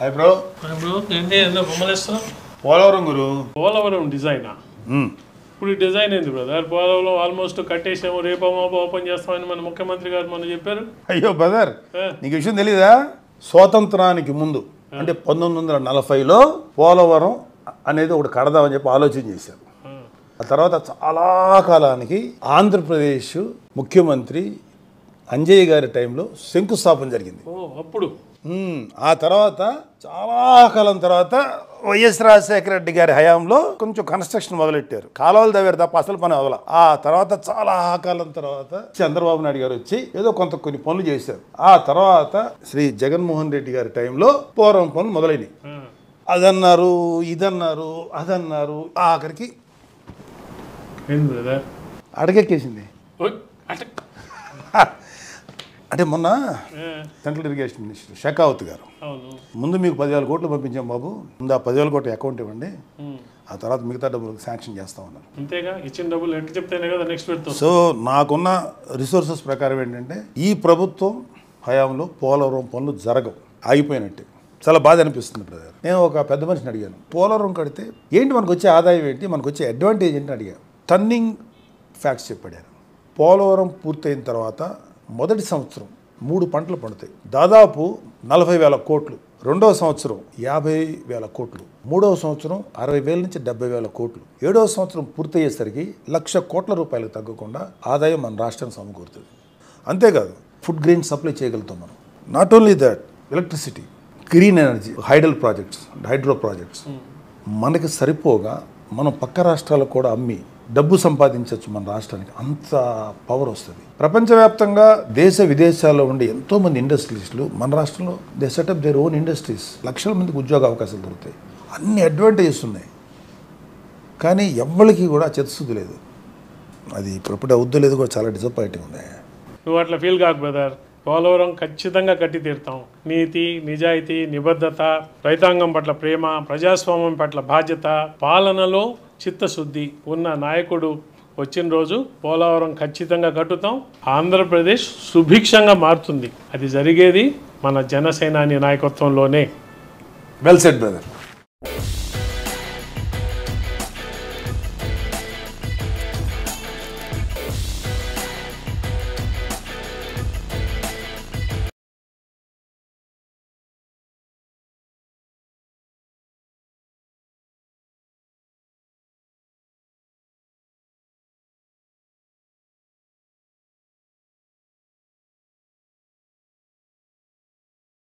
hi bro bro ఏంటి బొమ్మలు పోలవరం గురు పోలవరం డిజైనా ఇప్పుడు డిజైన్ ఏంది బ్రదర్ పోలవరం ఆల్మోస్ట్ కట్టేసాము రేపు మాపో ఓపెన్ చేస్తామని మన ముఖ్యమంత్రి గారు మొన్న చెప్పారు అయ్యో బ్రదర్ నీకు విషయం తెలీదా స్వాతంత్రానికి ముందు అంటే పంతొమ్మిది వందల నలభైలో పోలవరం అనేది ఒకటి కడదామని చెప్పి ఆలోచన చేశారు ఆ తర్వాత చాలా కాలానికి ఆంధ్రప్రదేశ్ ముఖ్యమంత్రి అంజయ్య గారి టైంలో శంకుస్థాపన జరిగింది అప్పుడు ఆ తర్వాత చాలా కాలం తర్వాత వైఎస్ రాజశేఖర రెడ్డి గారి హయాంలో కొంచెం కన్స్ట్రక్షన్ మొదలెట్టారు కాలువలు దగ్గర తప్ప అసలు పని అవల ఆ తర్వాత చాలా కాలం తర్వాత చంద్రబాబు నాయుడు గారు వచ్చి ఏదో కొంత కొన్ని పనులు చేశారు ఆ తర్వాత శ్రీ జగన్మోహన్ రెడ్డి గారి టైంలో పోరం పనులు మొదలైనవి అదన్నారు ఇదన్నారు అదన్నారు ఆఖరికి అడగెక్కేసింది అంటే మొన్న సెంట్రల్ ఇరిగేషన్ మినిస్టర్ షెకావత్ గారు ముందు మీకు పదివేల కోట్లు పంపించాం బాబు ముందు ఆ పదివేల కోట్ల అకౌంట్ ఇవ్వండి ఆ తర్వాత మిగతా డబ్బులు శాంక్షన్ చేస్తా ఉన్నారు నెక్స్ట్ సో నాకున్న రిసోర్సెస్ ప్రకారం ఏంటంటే ఈ ప్రభుత్వం హయాంలో పోలవరం పనులు జరగవు ఆగిపోయినట్టు చాలా బాధ అనిపిస్తుంది బ్రదర్ నేను ఒక పెద్ద మనిషిని అడిగాను పోలవరం కడితే ఏంటి మనకు వచ్చే ఆదాయం ఏంటి మనకు వచ్చే అడ్వాంటేజ్ ఏంటి అడిగాను టర్నింగ్ ఫ్యాక్ట్స్ చెప్పాడు పోలవరం పూర్తయిన తర్వాత మొదటి సంవత్సరం మూడు పంటలు పండుతాయి దాదాపు నలభై వేల కోట్లు రెండవ సంవత్సరం యాభై వేల కోట్లు మూడవ సంవత్సరం అరవై వేల నుంచి డెబ్బై వేల కోట్లు ఏడవ సంవత్సరం పూర్తయ్యేసరికి లక్ష కోట్ల రూపాయలకు తగ్గకుండా ఆదాయం మన రాష్ట్రం సమకూరుతుంది అంతేకాదు ఫుడ్ గ్రెయిన్ సప్లై చేయగలుగుతాం మనం not only that electricity green energy hydel projects hydro projects మనకి సరిపోగా మనం పక్క రాష్ట్రాలకు కూడా అమ్మి డబ్బు సంపాదించవచ్చు మన రాష్ట్రానికి అంత పవర్ వస్తుంది ప్రపంచవ్యాప్తంగా దేశ విదేశాల్లో ఉండే ఎంతోమంది ఇండస్ట్రీస్లు మన రాష్ట్రంలో they setup their own industries లక్షల మందికి ఉద్యోగ అవకాశాలు దొరుకుతాయి అన్ని అడ్వాంటేజెస్ ఉన్నాయి కానీ ఎవరికి కూడా చెత్తుది లేదు అది ఇప్పుడు అవుద్దు లేదు కూడా చాలా డిసప్పాయింటింగ్ ఉంది నువ్వు అట్లా ఫీల్ కాక బ్రదర్ పోలవరం ఖచ్చితంగా కట్టి తీరుతాం నీతి నిజాయితీ నిబద్ధత రైతాంగం పట్ల ప్రేమ ప్రజాస్వామ్యం పట్ల బాధ్యత పాలనలో చిత్తశుద్ధి ఉన్న నాయకుడు వచ్చిన రోజు పోలవరం ఖచ్చితంగా కట్టుతాం ఆంధ్రప్రదేశ్ సుభిక్షంగా మారుతుంది అది జరిగేది మన జనసేనాని నాయకత్వంలోనే వెల్ సెట్ బ్రదర్